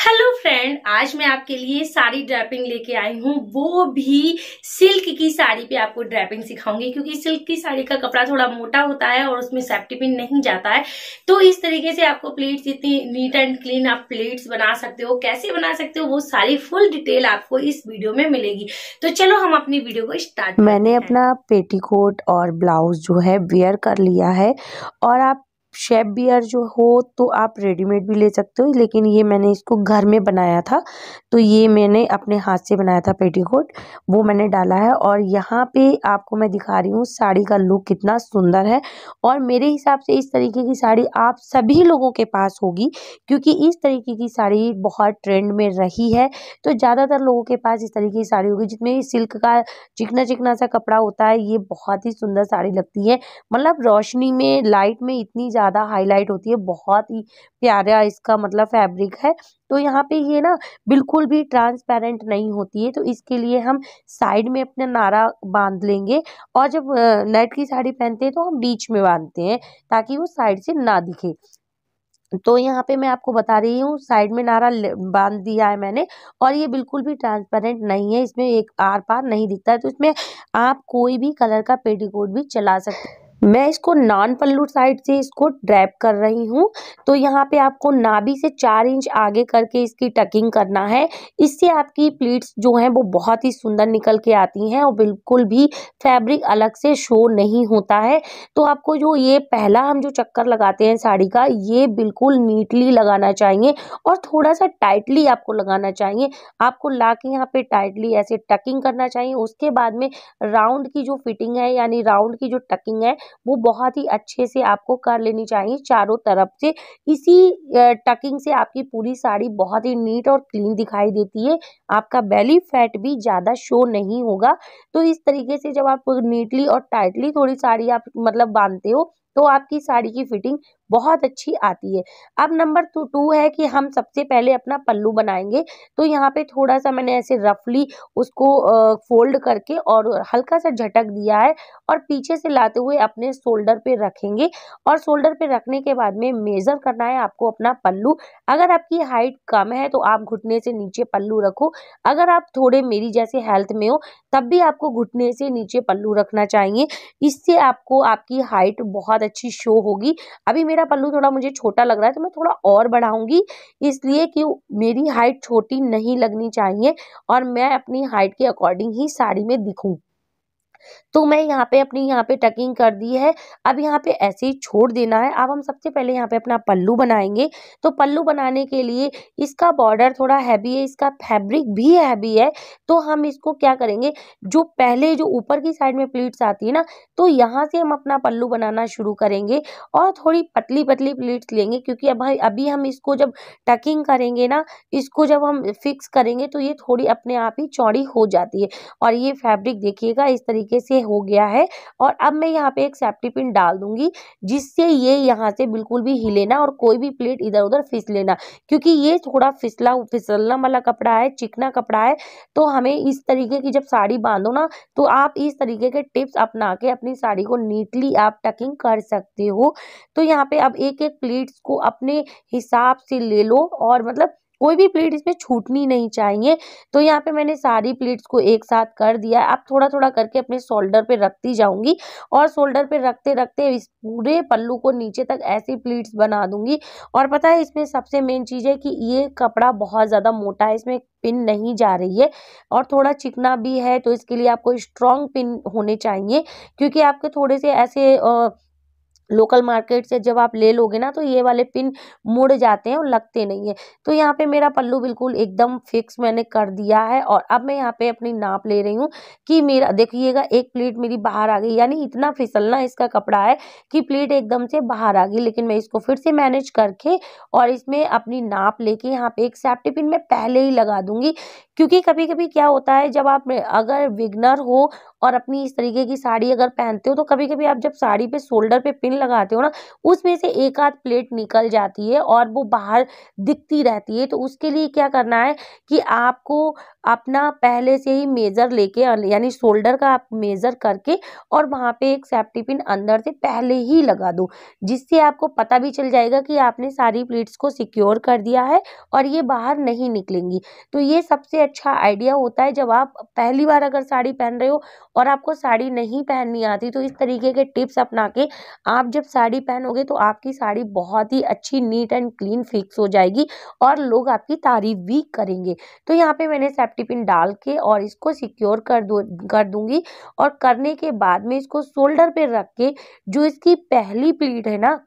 hello friend आज मैं आपके लिए साड़ी ड्रैपिंग लेके आई हूँ वो भी सिल्क की साड़ी पे आपको ड्रैपिंग सिखाऊंगी क्योंकि सिल्क की साड़ी का कपड़ा थोड़ा मोटा होता है और उसमें सेफ्टी पिन नहीं जाता है तो इस तरीके से आपको प्लेट्स इतनी नीट एंड क्लीन आप प्लेट्स बना सकते हो कैसे बना सकते हो वो सारी फुल डिटेल आपको इस वीडियो में मिलेगी तो चलो हम अपनी वीडियो को स्टार्ट मैंने अपना पेटीकोट और ब्लाउज जो है वेयर कर लिया है और आप शेप बियर जो हो तो आप रेडीमेड भी ले सकते हो लेकिन ये मैंने इसको घर में बनाया था तो ये मैंने अपने हाथ से बनाया था पेटीकोट वो मैंने डाला है और यहाँ पे आपको मैं दिखा रही हूँ साड़ी का लुक कितना सुंदर है और मेरे हिसाब से इस तरीके की साड़ी आप सभी लोगों के पास होगी क्योंकि इस तरीके की साड़ी बहुत ट्रेंड में रही है तो ज़्यादातर लोगों के पास इस तरीके की साड़ी होगी जिसमें सिल्क का चिकना चिकना सा कपड़ा होता है ये बहुत ही सुंदर साड़ी लगती है मतलब रोशनी में लाइट में इतनी ज़्यादा ज़्यादा हाईलाइट होती है बहुत ही प्यारा इसका मतलब फैब्रिक है तो यहाँ पे ये ना बिल्कुल भी ट्रांसपेरेंट नहीं होती है तो इसके लिए हम साइड में अपना नारा बांध लेंगे और जब नेट की साड़ी पहनते हैं तो हम बीच में बांधते हैं ताकि वो साइड से ना दिखे तो यहाँ पे मैं आपको बता रही हूँ साइड में नारा बांध दिया है मैंने और ये बिल्कुल भी ट्रांसपेरेंट नहीं है इसमें एक आर पार नहीं दिखता है तो इसमें आप कोई भी कलर का पेटीकोट भी चला सकते हैं मैं इसको नॉन पल्लू साइड से इसको ड्रैप कर रही हूँ तो यहाँ पे आपको नाभि से चार इंच आगे करके इसकी टकिंग करना है इससे आपकी प्लीट्स जो हैं वो बहुत ही सुंदर निकल के आती हैं और बिल्कुल भी फैब्रिक अलग से शो नहीं होता है तो आपको जो ये पहला हम जो चक्कर लगाते हैं साड़ी का ये बिल्कुल नीटली लगाना चाहिए और थोड़ा सा टाइटली आपको लगाना चाहिए आपको ला के यहाँ पे टाइटली ऐसे टकिंग करना चाहिए उसके बाद में राउंड की जो फिटिंग है यानी राउंड की जो टकिंग है वो बहुत ही अच्छे से आपको कर लेनी चाहिए चारों तरफ से इसी टकिंग से आपकी पूरी साड़ी बहुत ही नीट और क्लीन दिखाई देती है आपका बेली फैट भी ज़्यादा शो नहीं होगा तो इस तरीके से जब आप नीटली और टाइटली थोड़ी साड़ी आप मतलब बांधते हो तो आपकी साड़ी की फिटिंग बहुत अच्छी आती है अब नंबर टू तो टू है कि हम सबसे पहले अपना पल्लू बनाएंगे तो यहाँ पे थोड़ा सा मैंने ऐसे रफली उसको फोल्ड करके और हल्का सा झटक दिया है और पीछे से लाते हुए अपने शोल्डर पे रखेंगे और शोल्डर पे रखने के बाद में मेज़र करना है आपको अपना पल्लू अगर आपकी हाइट कम है तो आप घुटने से नीचे पल्लू रखो अगर आप थोड़े मेरी जैसे हेल्थ में हो तब भी आपको घुटने से नीचे पल्लू रखना चाहिए इससे आपको आपकी हाइट बहुत अच्छी शो होगी अभी मेरे मेरा पल्लू थोड़ा मुझे छोटा लग रहा है तो मैं थोड़ा और बढ़ाऊंगी इसलिए कि मेरी हाइट छोटी नहीं लगनी चाहिए और मैं अपनी हाइट के अकॉर्डिंग ही साड़ी में दिखूँ तो मैं यहाँ पे अपनी यहाँ पे टकिंग कर दी है अब यहाँ पे ऐसे ही छोड़ देना है अब हम सबसे पहले यहाँ पे अपना पल्लू बनाएंगे तो पल्लू बनाने के लिए इसका बॉर्डर थोड़ा हैवी है इसका फैब्रिक भी हैवी है तो हम इसको क्या करेंगे जो पहले जो ऊपर की साइड में प्लीट्स आती है ना तो यहाँ से हम अपना पल्लू बनाना शुरू करेंगे और थोड़ी पतली पतली प्लीट्स लेंगे क्योंकि अब अभी हम इसको जब टकिंग करेंगे ना इसको जब हम फिक्स करेंगे तो ये थोड़ी अपने आप ही चौड़ी हो जाती है और ये फैब्रिक देखिएगा इस तरीके तरीके से हो गया है और अब मैं यहाँ पे एक सेफ्टी पिन डाल दूंगी जिससे ये यहाँ से बिल्कुल भी हिले ना और कोई भी प्लेट इधर उधर फिस लेना क्योंकि ये थोड़ा फिसला फिसलना वाला कपड़ा है चिकना कपड़ा है तो हमें इस तरीके की जब साड़ी बांधो ना तो आप इस तरीके के टिप्स अपना के अपनी साड़ी को नीटली आप टकिंग कर सकते हो तो यहाँ पे अब एक एक प्लेट्स को अपने हिसाब से ले लो और मतलब कोई भी प्लेट इसमें छूटनी नहीं चाहिए तो यहाँ पे मैंने सारी प्लेट्स को एक साथ कर दिया आप थोड़ा थोड़ा करके अपने शोल्डर पे रखती जाऊंगी और शोल्डर पे रखते रखते इस पूरे पल्लू को नीचे तक ऐसी प्लीट्स बना दूंगी और पता है इसमें सबसे मेन चीज़ है कि ये कपड़ा बहुत ज़्यादा मोटा है इसमें पिन नहीं जा रही है और थोड़ा चिकना भी है तो इसके लिए आपको स्ट्रॉन्ग पिन होने चाहिए क्योंकि आपके थोड़े से ऐसे आ, लोकल मार्केट से जब आप ले लोगे ना तो ये वाले पिन मुड़ जाते हैं और लगते नहीं है तो यहाँ पे मेरा पल्लू बिल्कुल एकदम फिक्स मैंने कर दिया है और अब मैं यहाँ पे अपनी नाप ले रही हूँ कि मेरा देखिएगा एक प्लेट मेरी बाहर आ गई यानी इतना फिसलना इसका कपड़ा है कि प्लेट एकदम से बाहर आ गई लेकिन मैं इसको फिर से मैनेज करके और इसमें अपनी नाप लेके यहाँ पे एक सेफ्टी पिन मैं पहले ही लगा दूंगी क्योंकि कभी कभी क्या होता है जब आप अगर विगनर हो और अपनी इस तरीके की साड़ी अगर पहनते हो तो कभी कभी आप जब साड़ी पे शोल्डर पे पिन पानी लगाते हो ना उसमें से एक आध प्लेट निकल जाती है और वो बाहर दिखती रहती है तो उसके लिए क्या करना है कि आपको अपना पहले से ही मेज़र लेके यानी शोल्डर का आप मेज़र करके और वहाँ पे एक सेफ्टी पिन अंदर से पहले ही लगा दो जिससे आपको पता भी चल जाएगा कि आपने सारी प्लेट्स को सिक्योर कर दिया है और ये बाहर नहीं निकलेंगी तो ये सबसे अच्छा आइडिया होता है जब आप पहली बार अगर साड़ी पहन रहे हो और आपको साड़ी नहीं पहननी आती तो इस तरीके के टिप्स अपना के आप आप जब साड़ी पहनोगे तो आपकी साड़ी बहुत ही अच्छी नीट एंड क्लीन फिक्स हो जाएगी और लोग आपकी तारीफ भी करेंगे तो यहाँ पे मैंने सेफ्टी पिन डाल के और इसको सिक्योर कर दो कर दूंगी और करने के बाद में इसको शोल्डर पे रख के जो इसकी पहली प्लीट है ना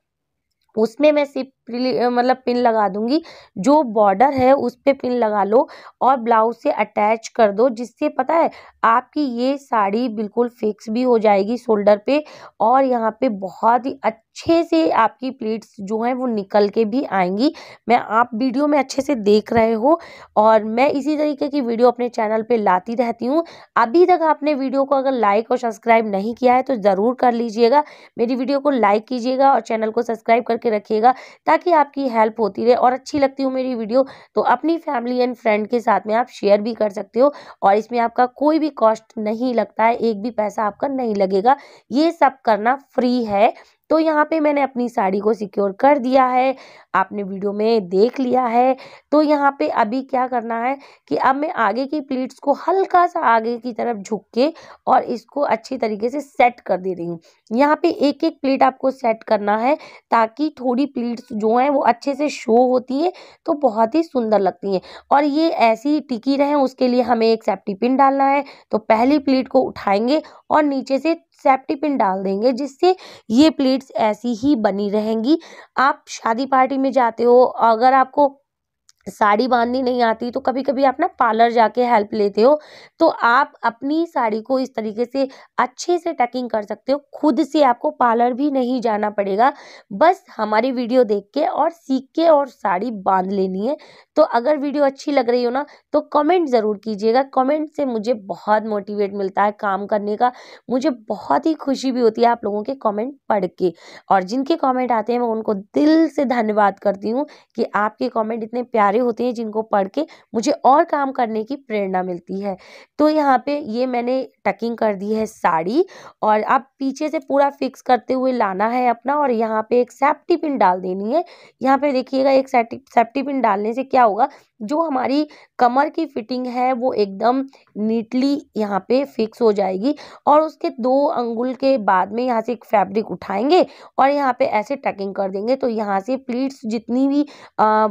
उसमें मैं सिर्फ मतलब पिन लगा दूंगी जो बॉर्डर है उस पर पिन लगा लो और ब्लाउज से अटैच कर दो जिससे पता है आपकी ये साड़ी बिल्कुल फिक्स भी हो जाएगी शोल्डर पे और यहाँ पे बहुत ही अच्छे से आपकी प्लेट्स जो हैं वो निकल के भी आएंगी मैं आप वीडियो में अच्छे से देख रहे हो और मैं इसी तरीके की वीडियो अपने चैनल पे लाती रहती हूँ अभी तक आपने वीडियो को अगर लाइक और सब्सक्राइब नहीं किया है तो ज़रूर कर लीजिएगा मेरी वीडियो को लाइक कीजिएगा और चैनल को सब्सक्राइब करके रखिएगा ताकि ताकि आपकी हेल्प होती रहे और अच्छी लगती हो मेरी वीडियो तो अपनी फैमिली एंड फ्रेंड के साथ में आप शेयर भी कर सकते हो और इसमें आपका कोई भी कॉस्ट नहीं लगता है एक भी पैसा आपका नहीं लगेगा ये सब करना फ्री है तो यहाँ पे मैंने अपनी साड़ी को सिक्योर कर दिया है आपने वीडियो में देख लिया है तो यहाँ पे अभी क्या करना है कि अब मैं आगे की प्लीट्स को हल्का सा आगे की तरफ झुक के और इसको अच्छी तरीके से सेट कर दे रही हूँ यहाँ पे एक एक प्लेट आपको सेट करना है ताकि थोड़ी प्लीट्स जो हैं वो अच्छे से शो होती हैं तो बहुत ही सुंदर लगती हैं और ये ऐसी टिकी रहें उसके लिए हमें एक सेफ्टी पिन डालना है तो पहली प्लीट को उठाएंगे और नीचे से सेफ्टी पिन डाल देंगे जिससे ये प्लेट्स ऐसी ही बनी रहेंगी आप शादी पार्टी में जाते हो अगर आपको साड़ी बांधनी नहीं आती तो कभी कभी आप ना पार्लर जाके हेल्प लेते हो तो आप अपनी साड़ी को इस तरीके से अच्छे से टकिंग कर सकते हो खुद से आपको पार्लर भी नहीं जाना पड़ेगा बस हमारी वीडियो देख के और सीख के और साड़ी बांध लेनी है तो अगर वीडियो अच्छी लग रही हो ना तो कमेंट ज़रूर कीजिएगा कमेंट से मुझे बहुत मोटिवेट मिलता है काम करने का मुझे बहुत ही खुशी भी होती है आप लोगों के कॉमेंट पढ़ के और जिनके कॉमेंट आते हैं मैं उनको दिल से धन्यवाद करती हूँ कि आपके कॉमेंट इतने प्यार किनारे होते हैं जिनको पढ़ के मुझे और काम करने की प्रेरणा मिलती है तो यहाँ पे ये मैंने टकिंग कर दी है साड़ी और आप पीछे से पूरा फिक्स करते हुए लाना है अपना और यहाँ पे एक सेफ्टी पिन डाल देनी है यहाँ पे देखिएगा एक सेफ्टी पिन डालने से क्या होगा जो हमारी कमर की फिटिंग है वो एकदम नीटली यहाँ पे फिक्स हो जाएगी और उसके दो अंगुल के बाद में यहाँ से एक फैब्रिक उठाएंगे और यहाँ पे ऐसे टकिंग कर देंगे तो यहाँ से प्लीट्स जितनी भी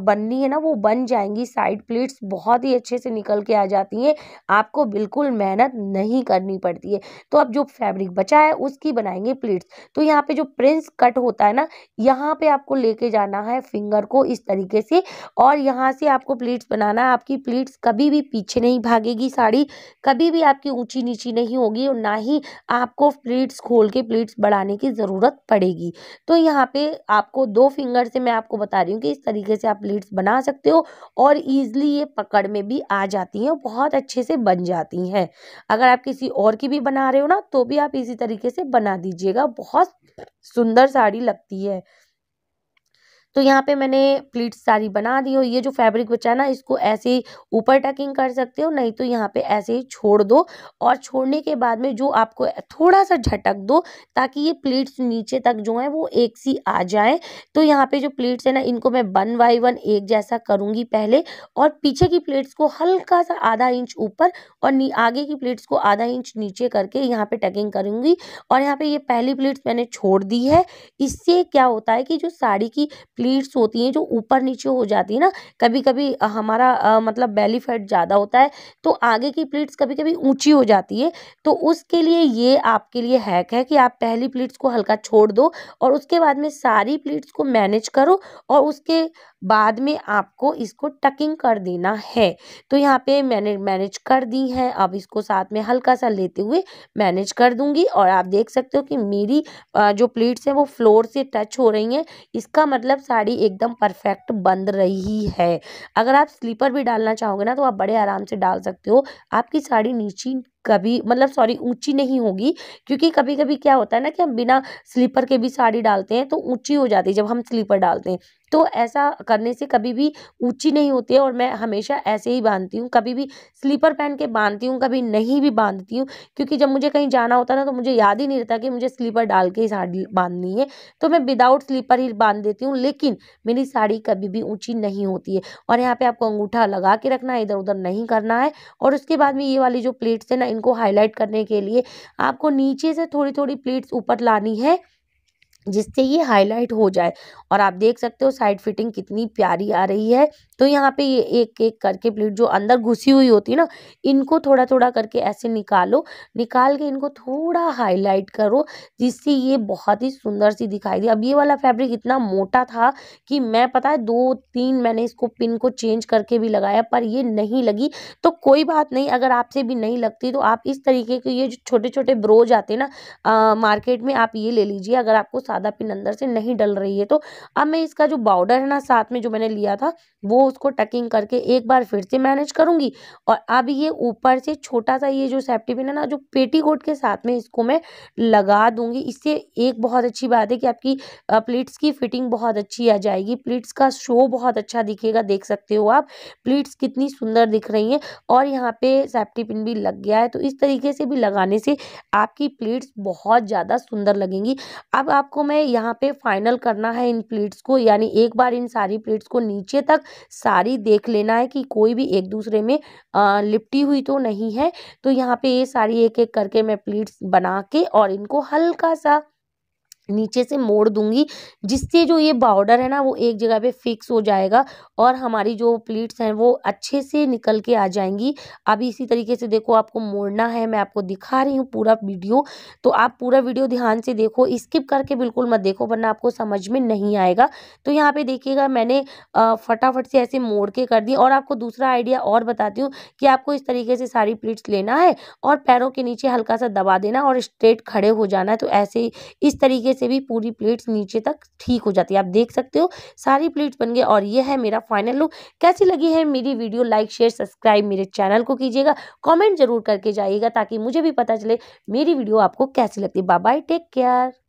बननी है ना वो बन जाएंगी साइड प्लीट्स बहुत ही अच्छे से निकल के आ जाती हैं आपको बिल्कुल मेहनत नहीं करनी पड़ती है तो अब जो फैब्रिक बचा है उसकी बनाएंगे प्लीट्स तो यहाँ पर जो प्रिंस कट होता है ना यहाँ पर आपको लेके जाना है फिंगर को इस तरीके से और यहाँ से आपको प्लीट प्लीट्स बनाना है आपकी प्लीट्स कभी भी पीछे नहीं भागेगी साड़ी कभी भी आपकी ऊंची नीची नहीं होगी और ना ही आपको प्लीट्स खोल के प्लीट्स बढ़ाने की ज़रूरत पड़ेगी तो यहाँ पे आपको दो फिंगर से मैं आपको बता रही हूँ कि इस तरीके से आप प्लीट्स बना सकते हो और ईज़िली ये पकड़ में भी आ जाती हैं और बहुत अच्छे से बन जाती हैं अगर आप किसी और की भी बना रहे हो ना तो भी आप इसी तरीके से बना दीजिएगा बहुत सुंदर साड़ी लगती है तो यहाँ पे मैंने प्लीट्स सारी बना दी और ये जो फैब्रिक बचा ना इसको ऐसे ही ऊपर टकिंग कर सकते हो नहीं तो यहाँ पे ऐसे ही छोड़ दो और छोड़ने के बाद में जो आपको थोड़ा सा झटक दो ताकि ये प्लीट्स नीचे तक जो है वो एक सी आ जाए तो यहाँ पे जो प्लेट्स है ना इनको मैं वन बाई वन एक जैसा करूँगी पहले और पीछे की प्लेट्स को हल्का सा आधा इंच ऊपर और आगे की प्लेट्स को आधा इंच नीचे करके यहाँ पे टकिंग करूँगी और यहाँ पे ये पहली प्लेट्स मैंने छोड़ दी है इससे क्या होता है कि जो साड़ी की प्लेट प्लीट्स होती हैं जो ऊपर नीचे हो जाती है ना कभी कभी हमारा आ, मतलब बेली फैट ज़्यादा होता है तो आगे की प्लीट्स कभी कभी ऊंची हो जाती है तो उसके लिए ये आपके लिए हैक है कि आप पहली प्लीट्स को हल्का छोड़ दो और उसके बाद में सारी प्लीट्स को मैनेज करो और उसके बाद में आपको इसको टकिंग कर देना है तो यहाँ पे मैंने मैनेज कर दी है अब इसको साथ में हल्का सा लेते हुए मैनेज कर दूँगी और आप देख सकते हो कि मेरी जो प्लेट्स हैं वो फ्लोर से टच हो रही हैं इसका मतलब साड़ी एकदम परफेक्ट बन रही है अगर आप स्लीपर भी डालना चाहोगे ना तो आप बड़े आराम से डाल सकते हो आपकी साड़ी नीची कभी मतलब सॉरी ऊंची नहीं होगी क्योंकि कभी कभी क्या होता है ना कि हम बिना स्लीपर के भी साड़ी डालते हैं तो ऊंची हो जाती है जब हम स्लीपर डालते हैं तो ऐसा करने से कभी भी ऊंची नहीं होती है और मैं हमेशा ऐसे ही बांधती हूँ कभी भी स्लीपर पहन के बांधती हूँ कभी नहीं भी बांधती हूँ क्योंकि जब मुझे कहीं जाना होता ना तो मुझे याद ही नहीं रहता कि मुझे स्लीपर डाल के ही साड़ी बांधनी है तो मैं विदाउट स्लीपर ही बांध देती हूँ लेकिन मेरी साड़ी कभी भी ऊँची नहीं होती है और यहाँ पर आपको अंगूठा लगा के रखना है इधर उधर नहीं करना है और उसके बाद में ये वाली जो प्लेट्स है ना इनको हाईलाइट करने के लिए आपको नीचे से थोड़ी थोड़ी प्लीट्स ऊपर लानी है जिससे ये हाईलाइट हो जाए और आप देख सकते हो साइड फिटिंग कितनी प्यारी आ रही है तो यहाँ पे ये एक एक करके प्लेट जो अंदर घुसी हुई होती है ना इनको थोड़ा थोड़ा करके ऐसे निकालो निकाल के इनको थोड़ा हाईलाइट करो जिससे ये बहुत ही सुंदर सी दिखाई दी अब ये वाला फैब्रिक इतना मोटा था कि मैं पता है दो तीन मैंने इसको पिन को चेंज करके भी लगाया पर ये नहीं लगी तो कोई बात नहीं अगर आपसे भी नहीं लगती तो आप इस तरीके के ये जो छोटे छोटे ब्रोज आते हैं ना मार्केट में आप ये ले लीजिए अगर आपको ज़्यादा पिन अंदर से नहीं डल रही है तो अब मैं इसका जो बॉर्डर है ना साथ में जो मैंने लिया था वो उसको टकिंग करके एक बार फिर से मैनेज करूँगी और अब ये ऊपर से छोटा सा ये जो सेफ्टी पिन है ना जो पेटी कोट के साथ में इसको मैं लगा दूंगी इससे एक बहुत अच्छी बात है कि आपकी प्लीट्स की फिटिंग बहुत अच्छी आ जाएगी प्लीट्स का शो बहुत अच्छा दिखेगा देख सकते हो आप प्लीट्स कितनी सुंदर दिख रही हैं और यहाँ पे सेफ्टी पिन भी लग गया है तो इस तरीके से भी लगाने से आपकी प्लीट्स बहुत ज़्यादा सुंदर लगेंगी अब आपको को मैं यहाँ पे फाइनल करना है इन प्लीट्स को यानी एक बार इन सारी प्लीट्स को नीचे तक सारी देख लेना है कि कोई भी एक दूसरे में आ, लिपटी हुई तो नहीं है तो यहाँ पे ये सारी एक एक करके मैं प्लीट्स बना के और इनको हल्का सा नीचे से मोड़ दूंगी जिससे जो ये बॉर्डर है ना वो एक जगह पे फिक्स हो जाएगा और हमारी जो प्लीट्स हैं वो अच्छे से निकल के आ जाएंगी अब इसी तरीके से देखो आपको मोड़ना है मैं आपको दिखा रही हूँ पूरा वीडियो तो आप पूरा वीडियो ध्यान से देखो स्किप करके बिल्कुल मत देखो वरना आपको समझ में नहीं आएगा तो यहाँ पर देखिएगा मैंने फटाफट से ऐसे मोड़ के कर दी और आपको दूसरा आइडिया और बताती हूँ कि आपको इस तरीके से सारी प्लीट्स लेना है और पैरों के नीचे हल्का सा दबा देना और स्ट्रेट खड़े हो जाना है तो ऐसे ही इस तरीके से भी पूरी प्लेट्स नीचे तक ठीक हो जाती है आप देख सकते हो सारी प्लेट्स बन गए और ये है मेरा फाइनल लुक कैसी लगी है मेरी वीडियो लाइक शेयर सब्सक्राइब मेरे चैनल को कीजिएगा कॉमेंट जरूर करके जाइएगा ताकि मुझे भी पता चले मेरी वीडियो आपको कैसी लगती है बाय टेक केयर